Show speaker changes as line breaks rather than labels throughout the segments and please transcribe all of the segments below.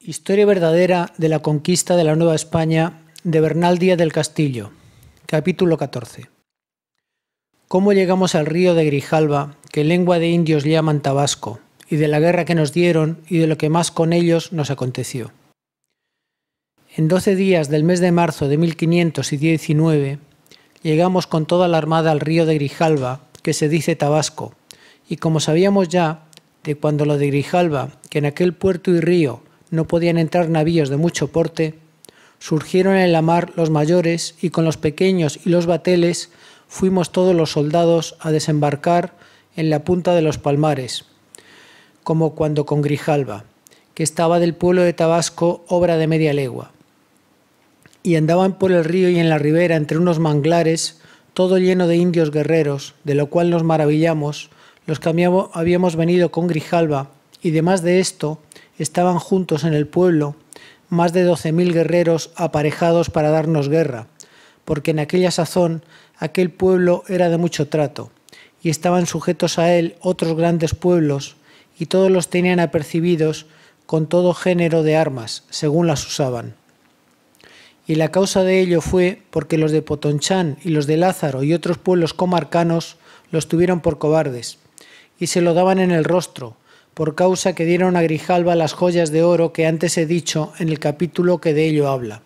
Historia verdadera de la conquista de la Nueva España de Bernal Díaz del Castillo. Capítulo 14. Cómo llegamos al río de Grijalva, que lengua de indios llaman Tabasco, y de la guerra que nos dieron y de lo que más con ellos nos aconteció. En doce días del mes de marzo de 1519 llegamos con toda la armada al río de Grijalva, que se dice Tabasco, y como sabíamos ya, de cuando lo de Grijalva, que en aquel puerto y río no podían entrar navíos de mucho porte, surgieron en la mar los mayores y con los pequeños y los bateles fuimos todos los soldados a desembarcar en la punta de los palmares, como cuando con Grijalva... que estaba del pueblo de Tabasco obra de media legua. Y andaban por el río y en la ribera entre unos manglares, todo lleno de indios guerreros, de lo cual nos maravillamos, los que habíamos venido con Grijalva... y demás de esto, estaban juntos en el pueblo más de doce mil guerreros aparejados para darnos guerra, porque en aquella sazón aquel pueblo era de mucho trato, y estaban sujetos a él otros grandes pueblos, y todos los tenían apercibidos con todo género de armas, según las usaban. Y la causa de ello fue porque los de Potonchán y los de Lázaro y otros pueblos comarcanos los tuvieron por cobardes, y se lo daban en el rostro, por causa que dieron a Grijalva las joyas de oro que antes he dicho en el capítulo que de ello habla,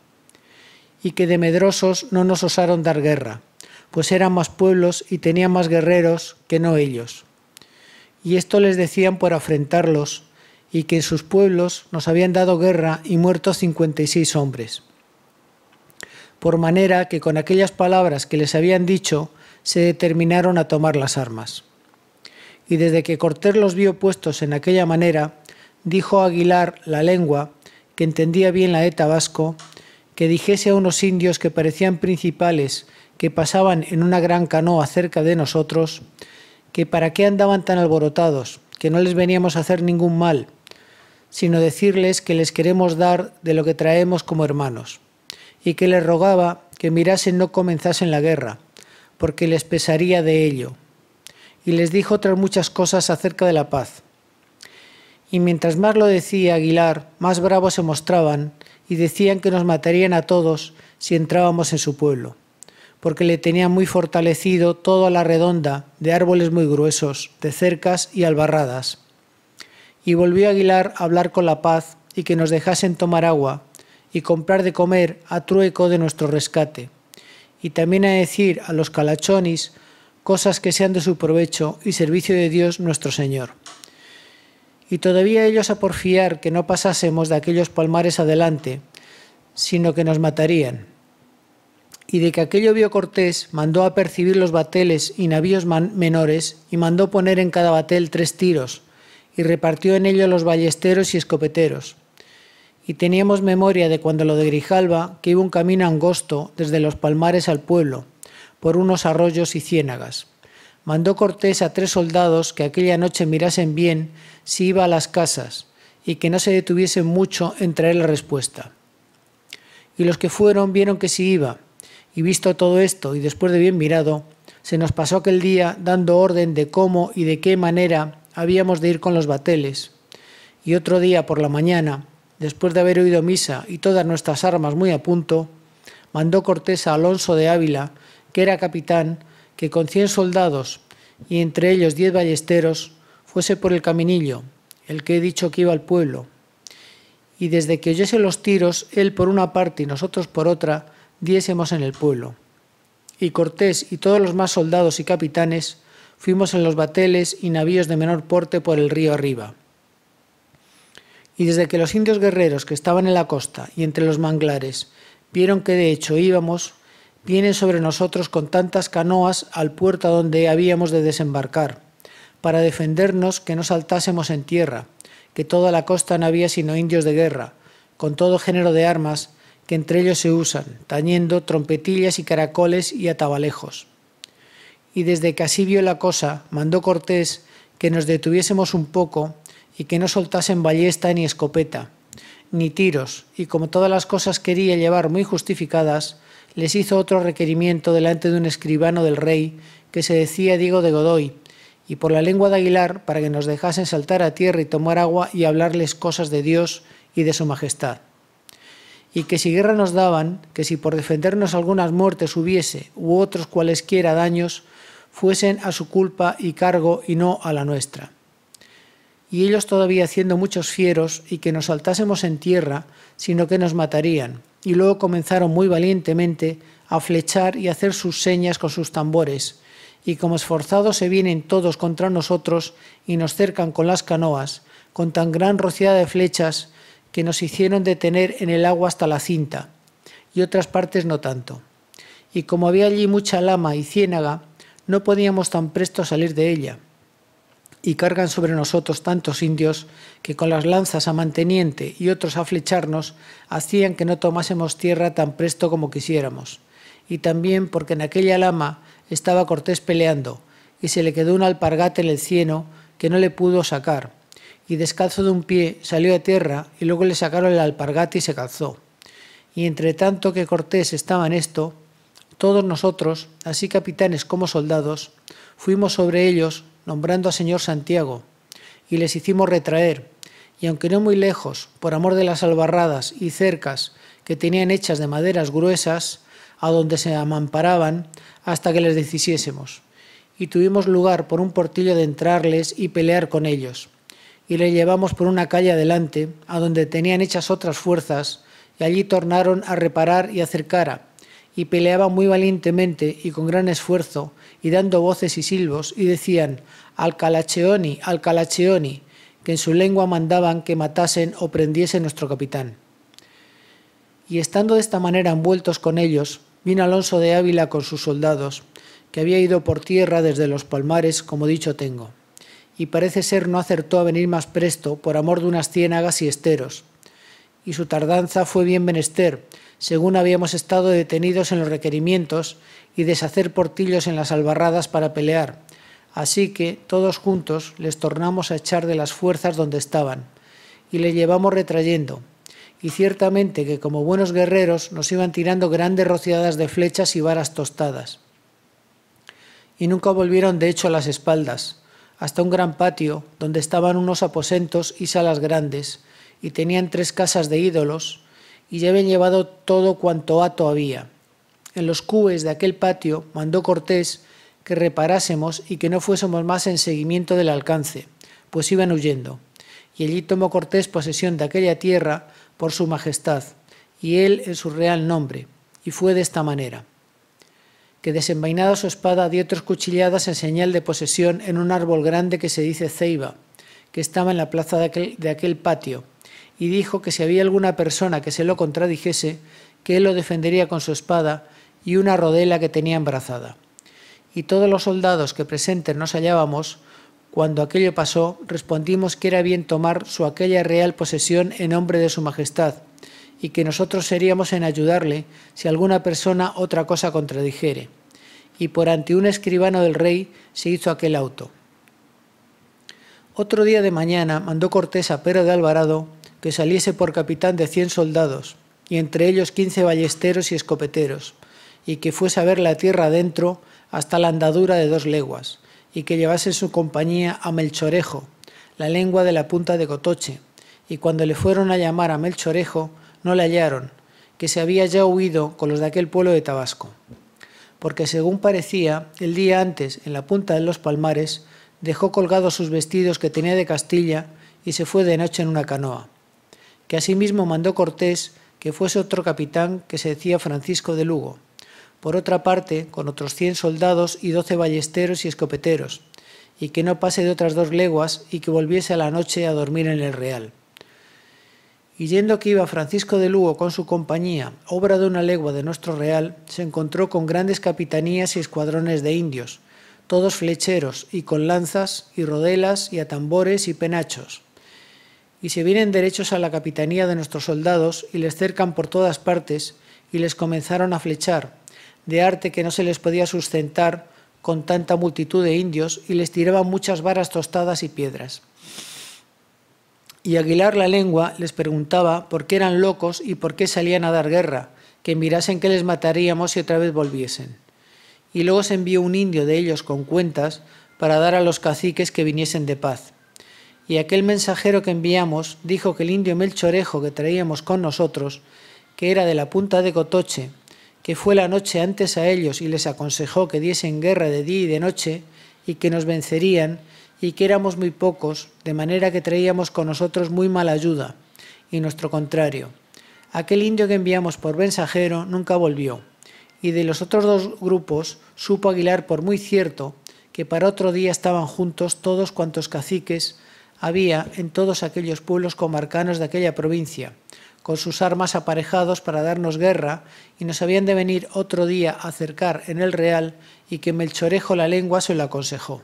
y que de medrosos no nos osaron dar guerra, pues eran más pueblos y tenían más guerreros que no ellos. Y esto les decían por afrentarlos, y que en sus pueblos nos habían dado guerra y muerto cincuenta y seis hombres. Por manera que con aquellas palabras que les habían dicho, se determinaron a tomar las armas y desde que Cortés los vio puestos en aquella manera, dijo a Aguilar la lengua, que entendía bien la de Tabasco, que dijese a unos indios que parecían principales que pasaban en una gran canoa cerca de nosotros, que para qué andaban tan alborotados, que no les veníamos a hacer ningún mal, sino decirles que les queremos dar de lo que traemos como hermanos, y que les rogaba que mirasen no comenzasen la guerra, porque les pesaría de ello, y les dijo otras muchas cosas acerca de la paz. Y mientras más lo decía Aguilar, más bravos se mostraban y decían que nos matarían a todos si entrábamos en su pueblo, porque le tenía muy fortalecido todo a la redonda de árboles muy gruesos, de cercas y albarradas. Y volvió Aguilar a hablar con la paz y que nos dejasen tomar agua y comprar de comer a trueco de nuestro rescate, y también a decir a los calachonis cosas que sean de su provecho y servicio de Dios nuestro Señor. Y todavía ellos a porfiar que no pasásemos de aquellos palmares adelante, sino que nos matarían. Y de que aquello vio Cortés, mandó percibir los bateles y navíos menores, y mandó poner en cada batel tres tiros, y repartió en ello los ballesteros y escopeteros. Y teníamos memoria de cuando lo de Grijalva, que iba un camino angosto desde los palmares al pueblo, por unos arroyos y ciénagas. Mandó Cortés a tres soldados que aquella noche mirasen bien si iba a las casas y que no se detuviesen mucho en traer la respuesta. Y los que fueron vieron que sí iba, y visto todo esto y después de bien mirado, se nos pasó aquel día dando orden de cómo y de qué manera habíamos de ir con los bateles. Y otro día por la mañana, después de haber oído misa y todas nuestras armas muy a punto, mandó Cortés a Alonso de Ávila que era capitán, que con cien soldados y entre ellos diez ballesteros, fuese por el caminillo, el que he dicho que iba al pueblo. Y desde que oyese los tiros, él por una parte y nosotros por otra, diésemos en el pueblo. Y Cortés y todos los más soldados y capitanes fuimos en los bateles y navíos de menor porte por el río arriba. Y desde que los indios guerreros que estaban en la costa y entre los manglares vieron que de hecho íbamos, vienen sobre nosotros con tantas canoas al puerto donde habíamos de desembarcar, para defendernos que no saltásemos en tierra, que toda la costa no había sino indios de guerra, con todo género de armas que entre ellos se usan, tañendo trompetillas y caracoles y atabalejos. Y desde que así vio la cosa, mandó Cortés que nos detuviésemos un poco y que no soltasen ballesta ni escopeta, ni tiros, y como todas las cosas quería llevar muy justificadas, les hizo otro requerimiento delante de un escribano del rey, que se decía Diego de Godoy, y por la lengua de Aguilar, para que nos dejasen saltar a tierra y tomar agua y hablarles cosas de Dios y de su majestad. Y que si guerra nos daban, que si por defendernos algunas muertes hubiese, u otros cualesquiera daños, fuesen a su culpa y cargo y no a la nuestra. Y ellos todavía haciendo muchos fieros y que nos saltásemos en tierra, sino que nos matarían, y luego comenzaron muy valientemente a flechar y hacer sus señas con sus tambores, y como esforzados se vienen todos contra nosotros y nos cercan con las canoas, con tan gran rociada de flechas que nos hicieron detener en el agua hasta la cinta, y otras partes no tanto. Y como había allí mucha lama y ciénaga, no podíamos tan presto salir de ella y cargan sobre nosotros tantos indios que con las lanzas a manteniente y otros a flecharnos hacían que no tomásemos tierra tan presto como quisiéramos. Y también porque en aquella lama estaba Cortés peleando y se le quedó un alpargate en el cieno que no le pudo sacar. Y descalzo de un pie salió a tierra y luego le sacaron el alpargate y se calzó. Y entre tanto que Cortés estaba en esto, todos nosotros, así capitanes como soldados, fuimos sobre ellos nombrando a Señor Santiago, y les hicimos retraer, y aunque no muy lejos, por amor de las albarradas y cercas que tenían hechas de maderas gruesas, a donde se amamparaban, hasta que les decisiésemos, Y tuvimos lugar por un portillo de entrarles y pelear con ellos. Y les llevamos por una calle adelante, a donde tenían hechas otras fuerzas, y allí tornaron a reparar y a y peleaban muy valientemente y con gran esfuerzo, y dando voces y silbos, y decían, Alcalacheoni, Alcalacheoni, que en su lengua mandaban que matasen o prendiesen nuestro capitán. Y estando de esta manera envueltos con ellos, vino Alonso de Ávila con sus soldados, que había ido por tierra desde los palmares, como dicho tengo, y parece ser no acertó a venir más presto por amor de unas ciénagas y esteros. Y su tardanza fue bien menester, según habíamos estado detenidos en los requerimientos y deshacer portillos en las albarradas para pelear. Así que, todos juntos, les tornamos a echar de las fuerzas donde estaban, y le llevamos retrayendo. Y ciertamente que como buenos guerreros nos iban tirando grandes rociadas de flechas y varas tostadas. Y nunca volvieron de hecho a las espaldas, hasta un gran patio donde estaban unos aposentos y salas grandes, y tenían tres casas de ídolos, y ya habían llevado todo cuanto hato había. En los cubes de aquel patio mandó Cortés que reparásemos y que no fuésemos más en seguimiento del alcance, pues iban huyendo. Y allí tomó Cortés posesión de aquella tierra por su majestad, y él en su real nombre, y fue de esta manera que desenvainado su espada dio tres cuchilladas en señal de posesión en un árbol grande que se dice ceiba, que estaba en la plaza de aquel patio, y dijo que si había alguna persona que se lo contradijese, que él lo defendería con su espada y una rodela que tenía embrazada. Y todos los soldados que presentes nos hallábamos, cuando aquello pasó, respondimos que era bien tomar su aquella real posesión en nombre de su majestad, y que nosotros seríamos en ayudarle si alguna persona otra cosa contradijere. Y por ante un escribano del rey se hizo aquel auto. Otro día de mañana mandó Cortés a Pedro de Alvarado que saliese por capitán de cien soldados, y entre ellos quince ballesteros y escopeteros, y que fuese a ver la tierra adentro hasta la andadura de dos leguas, y que llevase su compañía a Melchorejo, la lengua de la punta de Cotoche, y cuando le fueron a llamar a Melchorejo, no le hallaron, que se había ya huido con los de aquel pueblo de Tabasco. Porque según parecía, el día antes, en la punta de los palmares, dejó colgados sus vestidos que tenía de Castilla y se fue de noche en una canoa que asimismo mandó Cortés que fuese otro capitán que se decía Francisco de Lugo. Por otra parte, con otros cien soldados y doce ballesteros y escopeteros, y que no pase de otras dos leguas y que volviese a la noche a dormir en el Real. Y yendo que iba Francisco de Lugo con su compañía, obra de una legua de nuestro Real, se encontró con grandes capitanías y escuadrones de indios, todos flecheros y con lanzas y rodelas y atambores y penachos y se vienen derechos a la capitanía de nuestros soldados y les cercan por todas partes y les comenzaron a flechar, de arte que no se les podía sustentar con tanta multitud de indios y les tiraban muchas varas tostadas y piedras. Y Aguilar la lengua les preguntaba por qué eran locos y por qué salían a dar guerra, que mirasen que les mataríamos si otra vez volviesen. Y luego se envió un indio de ellos con cuentas para dar a los caciques que viniesen de paz y aquel mensajero que enviamos dijo que el indio Melchorejo que traíamos con nosotros, que era de la punta de Cotoche, que fue la noche antes a ellos y les aconsejó que diesen guerra de día y de noche, y que nos vencerían, y que éramos muy pocos, de manera que traíamos con nosotros muy mala ayuda, y nuestro contrario. Aquel indio que enviamos por mensajero nunca volvió, y de los otros dos grupos supo Aguilar por muy cierto que para otro día estaban juntos todos cuantos caciques había en todos aquellos pueblos comarcanos de aquella provincia, con sus armas aparejados para darnos guerra, y nos habían de venir otro día a acercar en el real, y que Melchorejo la lengua se lo aconsejó.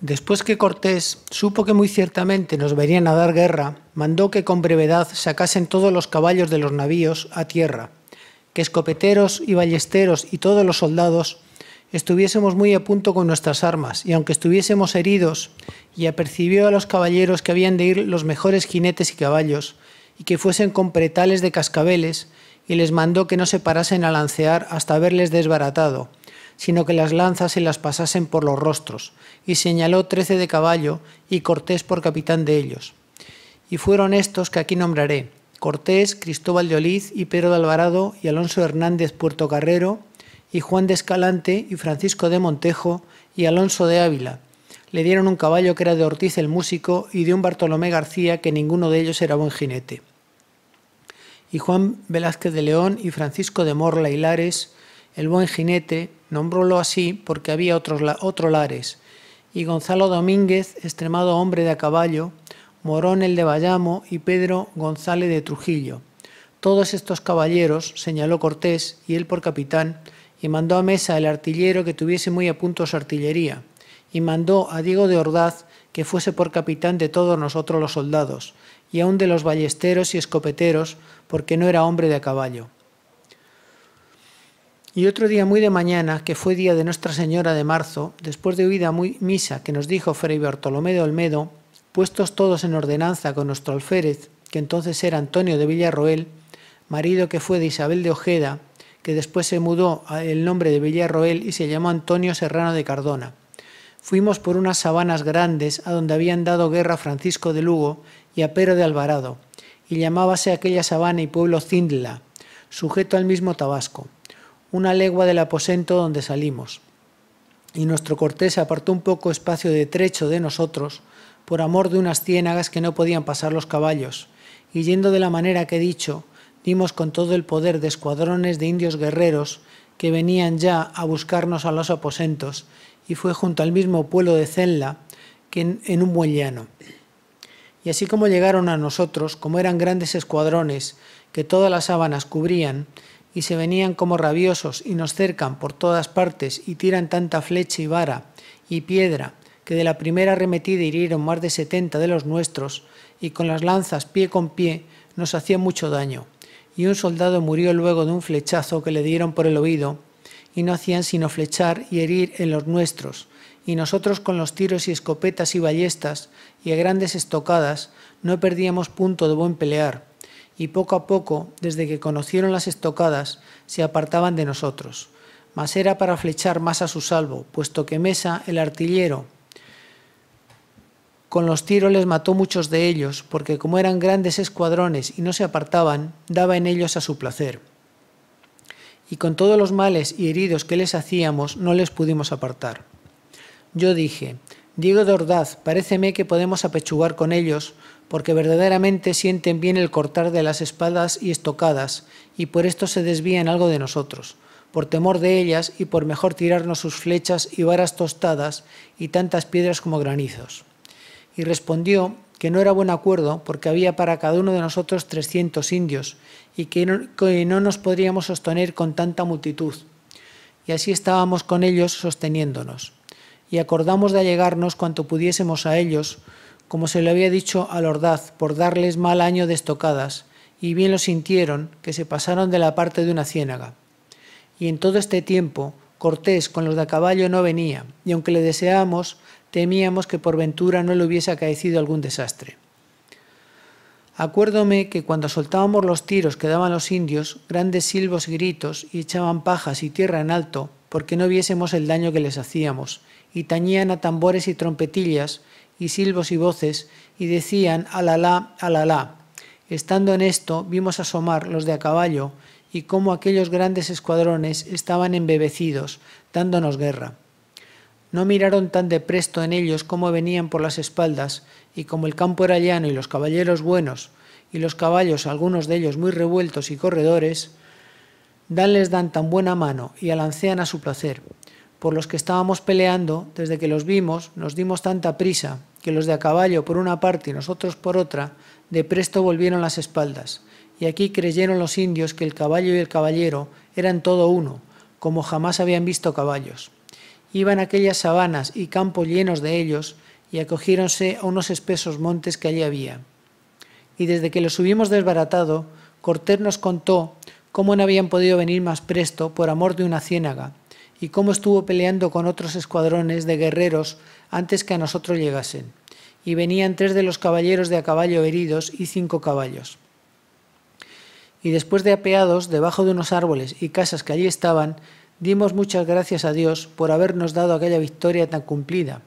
Después que Cortés supo que muy ciertamente nos venían a dar guerra, mandó que con brevedad sacasen todos los caballos de los navíos a tierra, que escopeteros y ballesteros y todos los soldados estuviésemos muy a punto con nuestras armas, y aunque estuviésemos heridos, y apercibió a los caballeros que habían de ir los mejores jinetes y caballos, y que fuesen con pretales de cascabeles, y les mandó que no se parasen a lancear hasta haberles desbaratado, sino que las lanzas se las pasasen por los rostros, y señaló trece de caballo y Cortés por capitán de ellos. Y fueron estos que aquí nombraré, Cortés, Cristóbal de Oliz y Pedro de Alvarado y Alonso Hernández puerto Carrero y Juan de Escalante y Francisco de Montejo y Alonso de Ávila. Le dieron un caballo que era de Ortiz el músico y de un Bartolomé García que ninguno de ellos era buen jinete. Y Juan Velázquez de León y Francisco de Morla y Lares, el buen jinete, nombrólo así porque había otros otro Lares, y Gonzalo Domínguez, extremado hombre de a caballo, Morón el de Bayamo y Pedro González de Trujillo. Todos estos caballeros, señaló Cortés, y él por capitán, y mandó a Mesa el artillero que tuviese muy a punto su artillería, y mandó a Diego de Ordaz que fuese por capitán de todos nosotros los soldados, y aun de los ballesteros y escopeteros, porque no era hombre de caballo. Y otro día muy de mañana, que fue día de Nuestra Señora de marzo, después de huida muy misa que nos dijo Fray Bartolomé de Olmedo, puestos todos en ordenanza con nuestro alférez, que entonces era Antonio de Villarroel, marido que fue de Isabel de Ojeda, que después se mudó el nombre de Villarroel y se llamó Antonio Serrano de Cardona. Fuimos por unas sabanas grandes a donde habían dado guerra Francisco de Lugo y a Pedro de Alvarado, y llamábase aquella sabana y pueblo Cindla, sujeto al mismo Tabasco, una legua del aposento donde salimos. Y nuestro cortés apartó un poco espacio de trecho de nosotros, por amor de unas ciénagas que no podían pasar los caballos, y yendo de la manera que he dicho, dimos con todo el poder de escuadrones de indios guerreros que venían ya a buscarnos a los aposentos, y fue junto al mismo pueblo de Zenla que en, un buen llano. Y así como llegaron a nosotros, como eran grandes escuadrones que todas las sábanas cubrían, y se venían como rabiosos y nos cercan por todas partes y tiran tanta flecha y vara y piedra que de la primera arremetida hirieron más de setenta de los nuestros y con las lanzas pie con pie nos hacían mucho daño y un soldado murió luego de un flechazo que le dieron por el oído, y no hacían sino flechar y herir en los nuestros, y nosotros con los tiros y escopetas y ballestas y a grandes estocadas no perdíamos punto de buen pelear, y poco a poco, desde que conocieron las estocadas, se apartaban de nosotros. Mas era para flechar más a su salvo, puesto que Mesa, el artillero, con los tiros les mató muchos de ellos, porque como eran grandes escuadrones y no se apartaban, daba en ellos a su placer. Y con todos los males y heridos que les hacíamos, no les pudimos apartar. Yo dije, Diego de Ordaz, paréceme que podemos apechugar con ellos, porque verdaderamente sienten bien el cortar de las espadas y estocadas, y por esto se desvían algo de nosotros, por temor de ellas y por mejor tirarnos sus flechas y varas tostadas y tantas piedras como granizos y respondió que no era buen acuerdo porque había para cada uno de nosotros trescientos indios y que no, nos podríamos sostener con tanta multitud. Y así estábamos con ellos sosteniéndonos. Y acordamos de allegarnos cuanto pudiésemos a ellos, como se le había dicho a Ordaz, por darles mal año de estocadas, y bien lo sintieron, que se pasaron de la parte de una ciénaga. Y en todo este tiempo, Cortés con los de a caballo no venía, y aunque le deseamos temíamos que por ventura no le hubiese acaecido algún desastre. Acuérdome que cuando soltábamos los tiros que daban los indios, grandes silbos y gritos, y echaban pajas y tierra en alto, porque no viésemos el daño que les hacíamos, y tañían a tambores y trompetillas, y silbos y voces, y decían alalá, alalá. Estando en esto, vimos asomar los de a caballo, y cómo aquellos grandes escuadrones estaban embebecidos, dándonos guerra no miraron tan de presto en ellos como venían por las espaldas, y como el campo era llano y los caballeros buenos, y los caballos, algunos de ellos muy revueltos y corredores, danles dan tan buena mano y alancean a su placer. Por los que estábamos peleando, desde que los vimos, nos dimos tanta prisa, que los de a caballo por una parte y nosotros por otra, de presto volvieron las espaldas. Y aquí creyeron los indios que el caballo y el caballero eran todo uno, como jamás habían visto caballos iban aquellas sabanas y campos llenos de ellos, y acogiéronse a unos espesos montes que allí había. Y desde que los hubimos desbaratado, Cortés nos contó cómo no habían podido venir más presto por amor de una ciénaga, y cómo estuvo peleando con otros escuadrones de guerreros antes que a nosotros llegasen. Y venían tres de los caballeros de a caballo heridos y cinco caballos. Y después de apeados, debajo de unos árboles y casas que allí estaban, Dimos muchas gracias a Dios por habernos dado aquella victoria tan cumplida.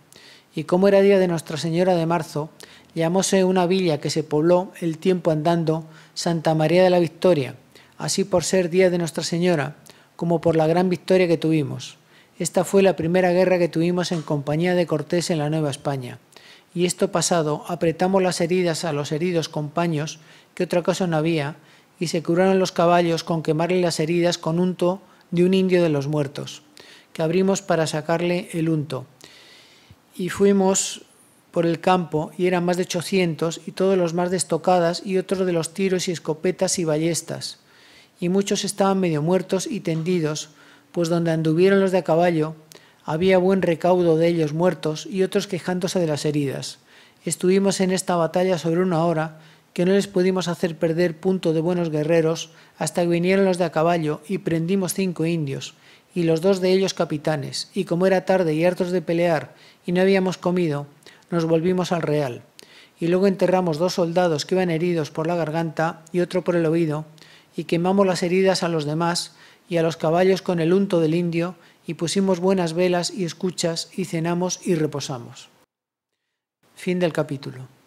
Y como era día de Nuestra Señora de Marzo, llamóse una villa que se pobló el tiempo andando Santa María de la Victoria, así por ser día de Nuestra Señora, como por la gran victoria que tuvimos. Esta fue la primera guerra que tuvimos en compañía de Cortés en la Nueva España. Y esto pasado, apretamos las heridas a los heridos con que otra cosa no había, y se curaron los caballos con quemarles las heridas con unto de un indio de los muertos, que abrimos para sacarle el unto. Y fuimos por el campo y eran más de 800 y todos los más de y otros de los tiros y escopetas y ballestas. Y muchos estaban medio muertos y tendidos, pues donde anduvieron los de a caballo había buen recaudo de ellos muertos y otros quejándose de las heridas. Estuvimos en esta batalla sobre una hora que no les pudimos hacer perder punto de buenos guerreros hasta que vinieron los de a caballo y prendimos cinco indios, y los dos de ellos capitanes, y como era tarde y hartos de pelear y no habíamos comido, nos volvimos al real. Y luego enterramos dos soldados que iban heridos por la garganta y otro por el oído, y quemamos las heridas a los demás y a los caballos con el unto del indio, y pusimos buenas velas y escuchas, y cenamos y reposamos. Fin del capítulo.